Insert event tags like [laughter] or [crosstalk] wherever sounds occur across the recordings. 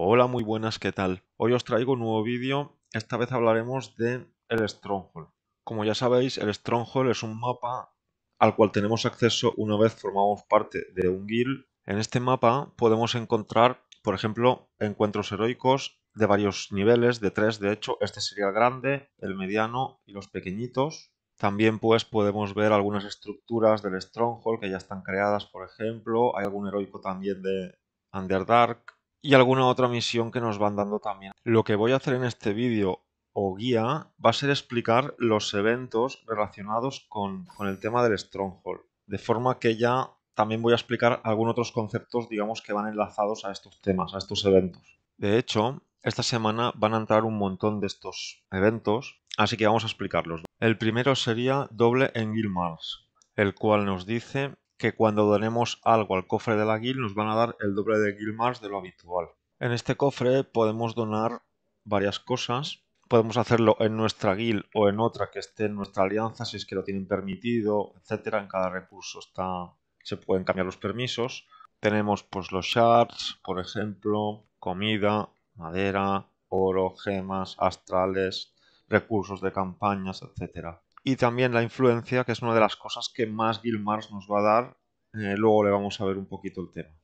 Hola, muy buenas, ¿qué tal? Hoy os traigo un nuevo vídeo, esta vez hablaremos de el Stronghold. Como ya sabéis, el Stronghold es un mapa al cual tenemos acceso una vez formamos parte de un guild. En este mapa podemos encontrar, por ejemplo, encuentros heroicos de varios niveles, de tres de hecho, este sería el grande, el mediano y los pequeñitos. También pues podemos ver algunas estructuras del Stronghold que ya están creadas, por ejemplo. Hay algún heroico también de Underdark y alguna otra misión que nos van dando también. Lo que voy a hacer en este vídeo o guía va a ser explicar los eventos relacionados con, el tema del Stronghold, de forma que ya también voy a explicar algunos otros conceptos, digamos, que van enlazados a estos temas, a estos eventos. De hecho, esta semana van a entrar un montón de estos eventos, así que vamos a explicarlos. El primero sería doble en Gilmars, el cual nos dice que cuando donemos algo al cofre de la guild nos van a dar el doble de guild más de lo habitual. En este cofre podemos donar varias cosas. Podemos hacerlo en nuestra guild o en otra que esté en nuestra alianza si es que lo tienen permitido, etcétera. En cada recurso está se pueden cambiar los permisos. Tenemos pues los shards, por ejemplo, comida, madera, oro, gemas, astrales, recursos de campañas, etcétera y también la influencia, que es una de las cosas que más Gilmars nos va a dar. Eh, luego le vamos a ver un poquito el tema.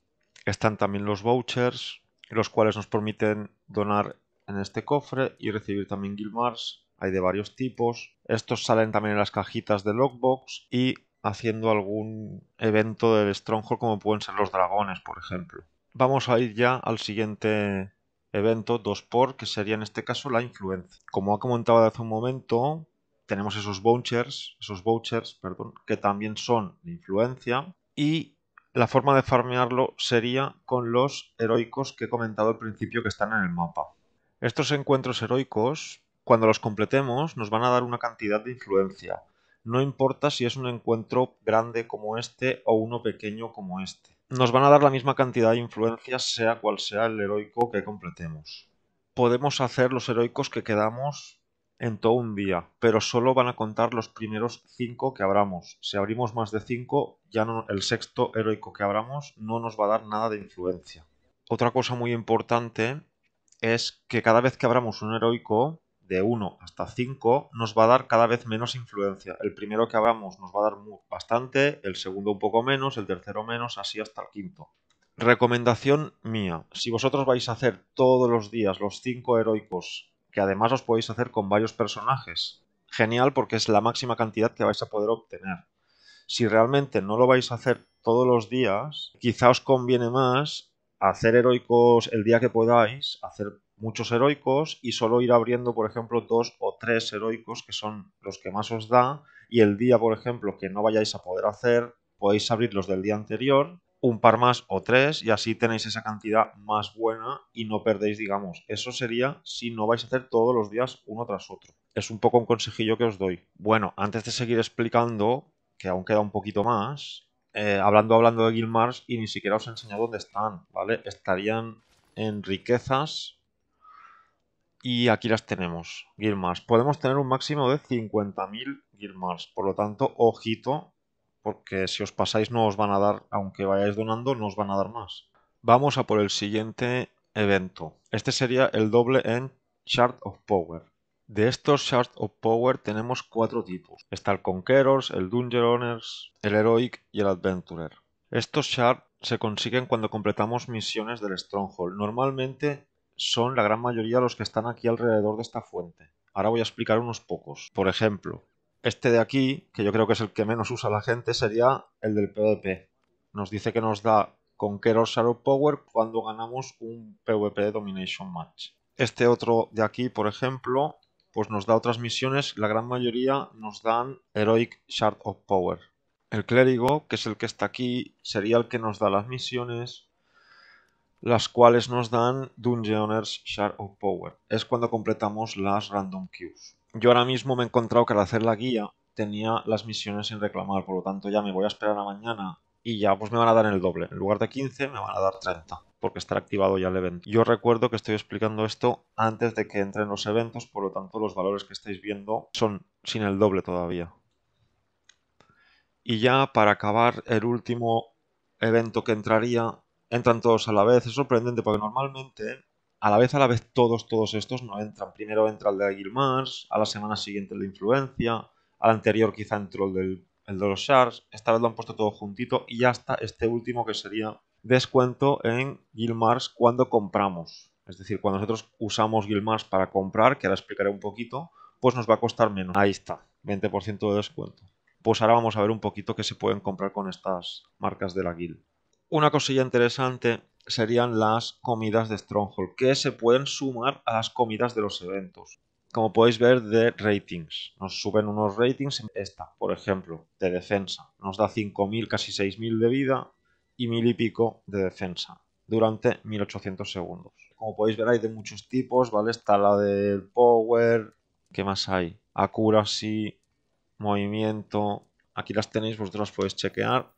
Están también los vouchers, los cuales nos permiten donar en este cofre y recibir también Gilmars. Hay de varios tipos. Estos salen también en las cajitas de Lockbox y haciendo algún evento del Stronghold como pueden ser los dragones, por ejemplo. Vamos a ir ya al siguiente evento 2 por, que sería en este caso la influencia. Como ha comentado hace un momento, tenemos esos vouchers, esos vouchers, perdón, que también son de influencia y la forma de farmearlo sería con los heroicos que he comentado al principio que están en el mapa. Estos encuentros heroicos, cuando los completemos, nos van a dar una cantidad de influencia. No importa si es un encuentro grande como este o uno pequeño como este. Nos van a dar la misma cantidad de influencia sea cual sea el heroico que completemos. Podemos hacer los heroicos que quedamos en todo un día, pero solo van a contar los primeros 5 que abramos. Si abrimos más de 5, ya no, el sexto heroico que abramos no nos va a dar nada de influencia. Otra cosa muy importante es que cada vez que abramos un heroico, de 1 hasta 5, nos va a dar cada vez menos influencia. El primero que abramos nos va a dar bastante, el segundo un poco menos, el tercero menos, así hasta el quinto. Recomendación mía, si vosotros vais a hacer todos los días los 5 heroicos que además os podéis hacer con varios personajes. Genial porque es la máxima cantidad que vais a poder obtener. Si realmente no lo vais a hacer todos los días, quizá os conviene más hacer heroicos el día que podáis, hacer muchos heroicos y solo ir abriendo, por ejemplo, dos o tres heroicos que son los que más os da y el día, por ejemplo, que no vayáis a poder hacer, podéis abrir los del día anterior un par más o tres y así tenéis esa cantidad más buena y no perdéis, digamos. Eso sería si no vais a hacer todos los días uno tras otro. Es un poco un consejillo que os doy. Bueno, antes de seguir explicando, que aún queda un poquito más, eh, hablando, hablando de Guildmars y ni siquiera os he enseñado dónde están, ¿vale? Estarían en riquezas y aquí las tenemos, Guildmars. Podemos tener un máximo de 50.000 Guildmars, por lo tanto, ojito porque si os pasáis no os van a dar, aunque vayáis donando, no os van a dar más. Vamos a por el siguiente evento. Este sería el doble en Shard of Power. De estos Shards of Power tenemos cuatro tipos. Está el Conquerors, el Dungeon Owners, el Heroic y el Adventurer. Estos Shards se consiguen cuando completamos misiones del Stronghold. Normalmente son la gran mayoría los que están aquí alrededor de esta fuente. Ahora voy a explicar unos pocos. Por ejemplo, este de aquí, que yo creo que es el que menos usa la gente, sería el del PvP. Nos dice que nos da Conqueror of Power cuando ganamos un PvP Domination Match. Este otro de aquí, por ejemplo, pues nos da otras misiones, la gran mayoría nos dan Heroic Shard of Power. El clérigo, que es el que está aquí, sería el que nos da las misiones, las cuales nos dan Dungeoners Shard of Power. Es cuando completamos las random queues yo ahora mismo me he encontrado que al hacer la guía tenía las misiones sin reclamar, por lo tanto ya me voy a esperar a mañana y ya pues me van a dar el doble. En lugar de 15 me van a dar 30 porque estará activado ya el evento. Yo recuerdo que estoy explicando esto antes de que entren los eventos, por lo tanto los valores que estáis viendo son sin el doble todavía. Y ya para acabar el último evento que entraría, entran todos a la vez. Es sorprendente porque normalmente a la vez, a la vez, todos, todos estos no entran. Primero entra el de Gilmars, a la semana siguiente el de Influencia, al anterior quizá entró el, del, de los Shards. esta vez lo han puesto todo juntito y ya está este último que sería descuento en Guilmars cuando compramos. Es decir, cuando nosotros usamos Guilmars para comprar, que ahora explicaré un poquito, pues nos va a costar menos. Ahí está, 20% de descuento. Pues ahora vamos a ver un poquito qué se pueden comprar con estas marcas de la Una cosilla interesante serían las comidas de Stronghold, que se pueden sumar a las comidas de los eventos. Como podéis ver de ratings, nos suben unos ratings esta, por ejemplo, de defensa. Nos da 5.000, casi 6.000 de vida y mil y pico de defensa durante 1800 segundos. Como podéis ver hay de muchos tipos, ¿vale? Está la del power, ¿qué más hay? Accuracy, movimiento, aquí las tenéis, vosotros las podéis chequear.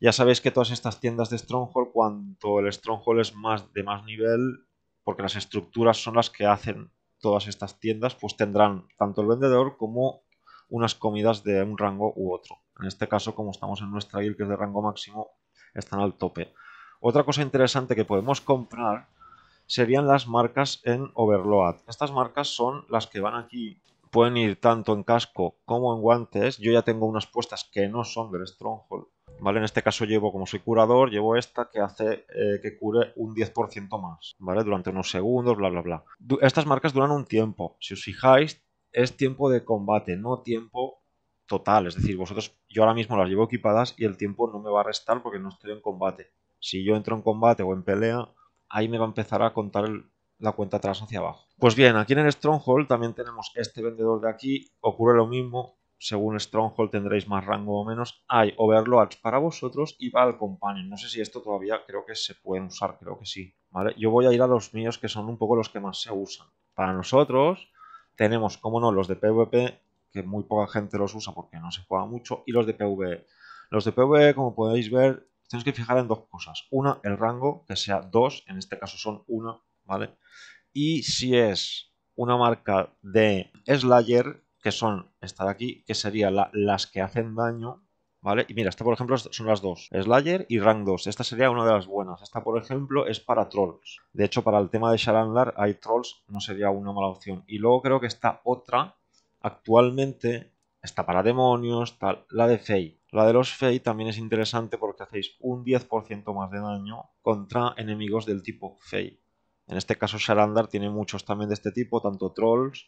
Ya sabéis que todas estas tiendas de Stronghold, cuanto el Stronghold es más de más nivel, porque las estructuras son las que hacen todas estas tiendas, pues tendrán tanto el vendedor como unas comidas de un rango u otro. En este caso, como estamos en nuestra guild que es de rango máximo, están al tope. Otra cosa interesante que podemos comprar serían las marcas en Overload. Estas marcas son las que van aquí pueden ir tanto en casco como en guantes. Yo ya tengo unas puestas que no son del Stronghold. ¿Vale? En este caso llevo, como soy curador, llevo esta que hace eh, que cure un 10% más, ¿vale? Durante unos segundos, bla, bla, bla. estas marcas duran un tiempo. Si os fijáis, es tiempo de combate, no tiempo total. Es decir, vosotros, yo ahora mismo las llevo equipadas y el tiempo no me va a restar porque no estoy en combate. Si yo entro en combate o en pelea, ahí me va a empezar a contar el, la cuenta atrás hacia abajo. Pues bien, aquí en el Stronghold también tenemos este vendedor de aquí, ocurre lo mismo, según Stronghold tendréis más rango o menos, hay Overloads para vosotros y al Companion, no sé si esto todavía creo que se pueden usar, creo que sí, ¿vale? Yo voy a ir a los míos que son un poco los que más se usan. Para nosotros tenemos, como no, los de PvP, que muy poca gente los usa porque no se juega mucho, y los de PvE. Los de PvE, como podéis ver, tenéis que fijar en dos cosas. Una, el rango, que sea dos, en este caso son 1, ¿vale? Y si es una marca de Slayer, que son esta de aquí, que serían las que hacen daño, ¿vale? Y mira, esta por ejemplo son las dos, Slayer y Rank 2. Esta sería una de las buenas. Esta por ejemplo es para trolls. De hecho, para el tema de Shalandar hay trolls, no sería una mala opción. Y luego creo que esta otra, actualmente, está para demonios, tal, la de Fey. La de los Fey también es interesante porque hacéis un 10% más de daño contra enemigos del tipo Fey. En este caso Sarandar tiene muchos también de este tipo, tanto trolls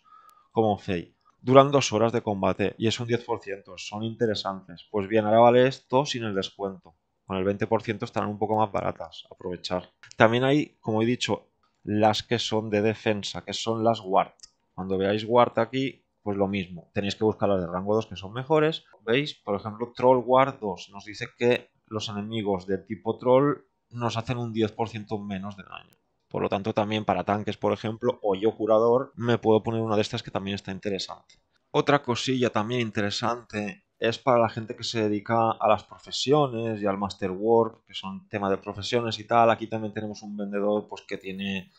como fey. Duran dos horas de combate y es un 10%, son interesantes. Pues bien, ahora vale esto sin el descuento. Con el 20% estarán un poco más baratas, aprovechar. También hay, como he dicho, las que son de defensa, que son las ward. Cuando veáis ward aquí, pues lo mismo. Tenéis que buscar las de rango 2 que son mejores. ¿Veis? Por ejemplo, Troll Ward 2 nos dice que los enemigos de tipo Troll nos hacen un 10% menos de daño. Por lo tanto, también para tanques, por ejemplo, o yo curador, me puedo poner una de estas que también está interesante. Otra cosilla también interesante es para la gente que se dedica a las profesiones y al masterwork, que son tema de profesiones y tal. Aquí también tenemos un vendedor pues, que tiene,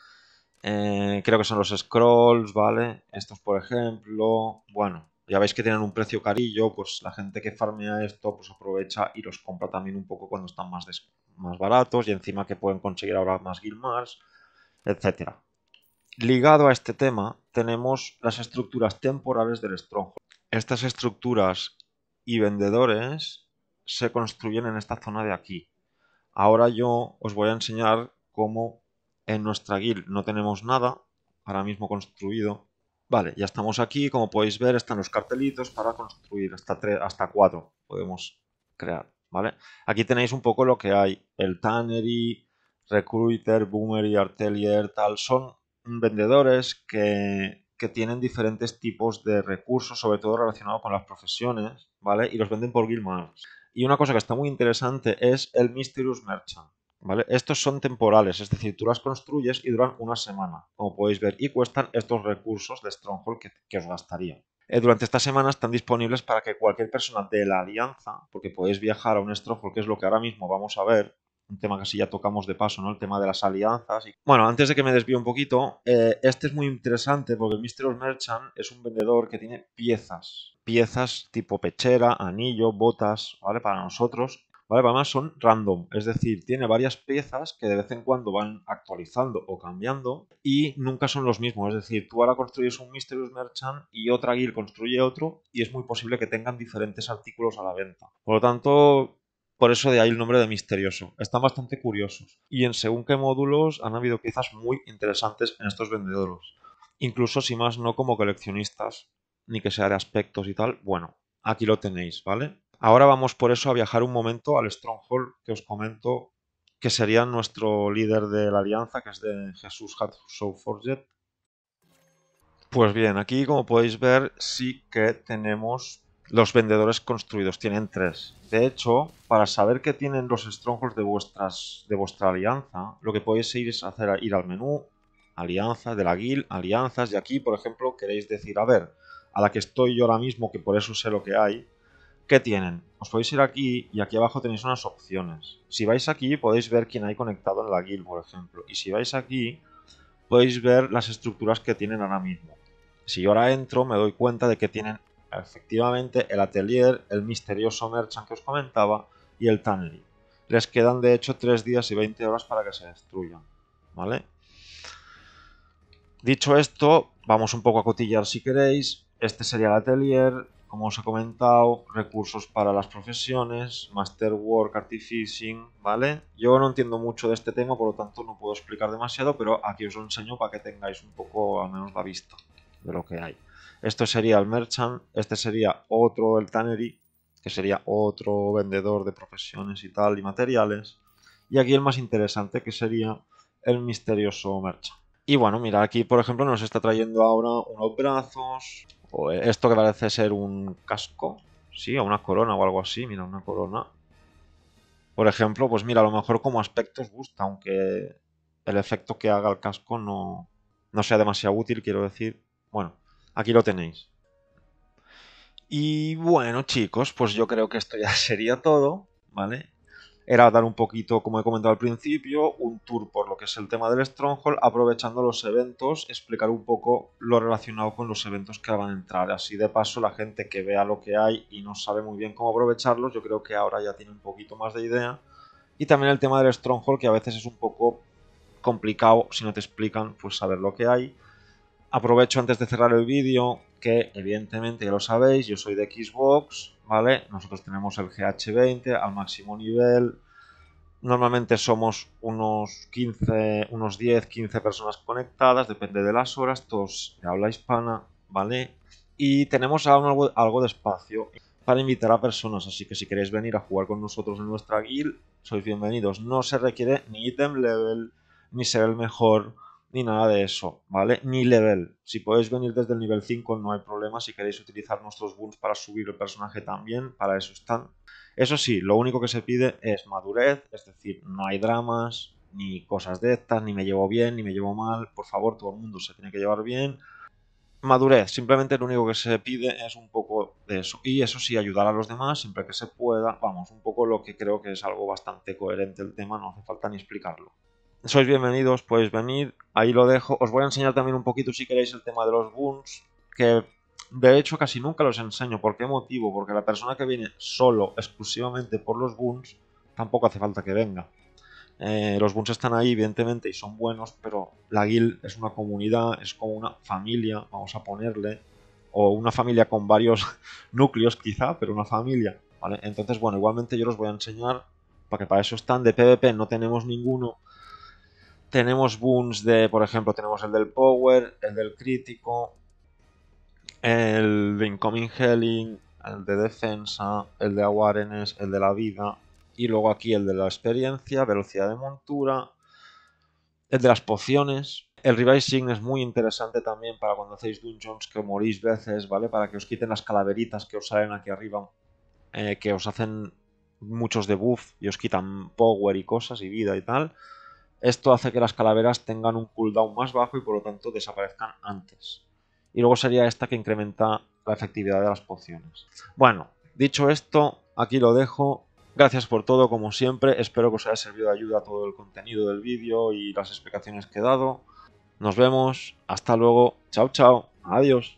eh, creo que son los scrolls, ¿vale? Estos, por ejemplo, bueno, ya veis que tienen un precio carillo, pues la gente que farmea esto pues aprovecha y los compra también un poco cuando están más, más baratos y encima que pueden conseguir ahora más Guildmars etc. Ligado a este tema tenemos las estructuras temporales del stronghold. Estas estructuras y vendedores se construyen en esta zona de aquí. Ahora yo os voy a enseñar cómo en nuestra guild no tenemos nada ahora mismo construido. Vale, ya estamos aquí, como podéis ver están los cartelitos para construir hasta, tres, hasta cuatro podemos crear, ¿vale? Aquí tenéis un poco lo que hay, el tannery, Recruiter, Boomer y Artelier tal, son vendedores que, que tienen diferentes tipos de recursos, sobre todo relacionados con las profesiones, ¿vale? Y los venden por Gilmans. Y una cosa que está muy interesante es el Mysterious Merchant. ¿Vale? Estos son temporales, es decir, tú las construyes y duran una semana, como podéis ver, y cuestan estos recursos de Stronghold que, os gastarían. Eh, durante esta semana están disponibles para que cualquier persona de la alianza, porque podéis viajar a un Stronghold, que es lo que ahora mismo vamos a ver, un tema que así ya tocamos de paso, ¿no? El tema de las alianzas. Y... Bueno, antes de que me desvíe un poquito, eh, este es muy interesante porque el Merchant es un vendedor que tiene piezas. Piezas tipo pechera, anillo, botas, ¿vale? Para nosotros. ¿Vale? Para más son random, es decir, tiene varias piezas que de vez en cuando van actualizando o cambiando y nunca son los mismos. Es decir, tú ahora construyes un Mysterious Merchant y otra guild construye otro y es muy posible que tengan diferentes artículos a la venta. Por lo tanto, por eso de ahí el nombre de misterioso. Están bastante curiosos. Y en según qué módulos han habido piezas muy interesantes en estos vendedores. Incluso si más no como coleccionistas, ni que sea de aspectos y tal. Bueno, aquí lo tenéis, ¿vale? Ahora vamos por eso a viajar un momento al Stronghold que os comento que sería nuestro líder de la alianza, que es de Jesús show Forget. Pues bien, aquí como podéis ver sí que tenemos los vendedores construidos tienen tres. De hecho, para saber qué tienen los strongholds de, vuestras, de vuestra alianza, lo que podéis ir es hacer, ir al menú, alianza, de la guild, alianzas, y aquí, por ejemplo, queréis decir, a ver, a la que estoy yo ahora mismo, que por eso sé lo que hay, ¿qué tienen? Os podéis ir aquí y aquí abajo tenéis unas opciones. Si vais aquí podéis ver quién hay conectado en la guild, por ejemplo. Y si vais aquí podéis ver las estructuras que tienen ahora mismo. Si yo ahora entro me doy cuenta de que tienen efectivamente el atelier, el misterioso merchant que os comentaba y el Tanli. Les quedan de hecho 3 días y 20 horas para que se destruyan. ¿Vale? Dicho esto, vamos un poco a cotillar si queréis. Este sería el atelier, como os he comentado, recursos para las profesiones, masterwork, artificing, ¿vale? Yo no entiendo mucho de este tema, por lo tanto no puedo explicar demasiado, pero aquí os lo enseño para que tengáis un poco al menos la vista de lo que hay. Esto sería el merchant, este sería otro el tannery, que sería otro vendedor de profesiones y tal y materiales. Y aquí el más interesante que sería el misterioso merchant. Y bueno, mira, aquí por ejemplo nos está trayendo ahora unos brazos, o esto que parece ser un casco, sí, o una corona o algo así, mira, una corona. Por ejemplo, pues mira, a lo mejor como aspecto os gusta, aunque el efecto que haga el casco no, no sea demasiado útil, quiero decir. Bueno, Aquí lo tenéis. Y bueno, chicos, pues yo creo que esto ya [laughs] sería todo, ¿vale? Era dar un poquito, como he comentado al principio, un tour por lo que es el tema del Stronghold, aprovechando los eventos, explicar un poco lo relacionado con los eventos que van a entrar. Así de paso, la gente que vea lo que hay y no sabe muy bien cómo aprovecharlos, yo creo que ahora ya tiene un poquito más de idea. Y también el tema del Stronghold, que a veces es un poco complicado, si no te explican, pues saber lo que hay Aprovecho antes de cerrar el vídeo que evidentemente ya lo sabéis, yo soy de Xbox, ¿vale? Nosotros tenemos el GH20 al máximo nivel. Normalmente somos unos 15, unos 10, 15 personas conectadas, depende de las horas, todos de habla hispana, ¿vale? Y tenemos algo, algo de espacio para invitar a personas, así que si queréis venir a jugar con nosotros en nuestra guild, sois bienvenidos. No se requiere ni item level, ni ser el mejor, ni nada de eso, ¿vale? Ni level. Si podéis venir desde el nivel 5 no hay problema, si queréis utilizar nuestros boons para subir el personaje también, para eso están. Eso sí, lo único que se pide es madurez, es decir, no hay dramas, ni cosas de estas, ni me llevo bien, ni me llevo mal, por favor, todo el mundo se tiene que llevar bien. Madurez, simplemente lo único que se pide es un poco de eso. Y eso sí, ayudar a los demás siempre que se pueda. Vamos, un poco lo que creo que es algo bastante coherente el tema, no hace falta ni explicarlo sois bienvenidos, podéis venir, ahí lo dejo. Os voy a enseñar también un poquito si queréis el tema de los boons, que de hecho casi nunca los enseño. ¿Por qué motivo? Porque la persona que viene solo, exclusivamente por los boons tampoco hace falta que venga. Eh, los boons están ahí, evidentemente, y son buenos, pero la guild es una comunidad, es como una familia, vamos a ponerle, o una familia con varios [laughs] núcleos quizá, pero una familia, Entonces, bueno, igualmente yo los voy a enseñar, porque para eso están, de PvP no tenemos ninguno, tenemos boons de, por ejemplo, tenemos el del power, el del crítico, el de incoming healing, el de defensa, el de awareness, el de la vida y luego aquí el de la experiencia, velocidad de montura, el de las pociones. El sign es muy interesante también para cuando hacéis dungeons que morís veces, ¿vale? Para que os quiten las calaveritas que os salen aquí arriba, eh, que os hacen muchos debuff y os quitan power y cosas y vida y tal. Esto hace que las calaveras tengan un cooldown más bajo y por lo tanto desaparezcan antes. Y luego sería esta que incrementa la efectividad de las pociones. Bueno, dicho esto, aquí lo dejo. Gracias por todo, como siempre. Espero que os haya servido de ayuda todo el contenido del vídeo y las explicaciones que he dado. Nos vemos. Hasta luego. Chao, chao. Adiós.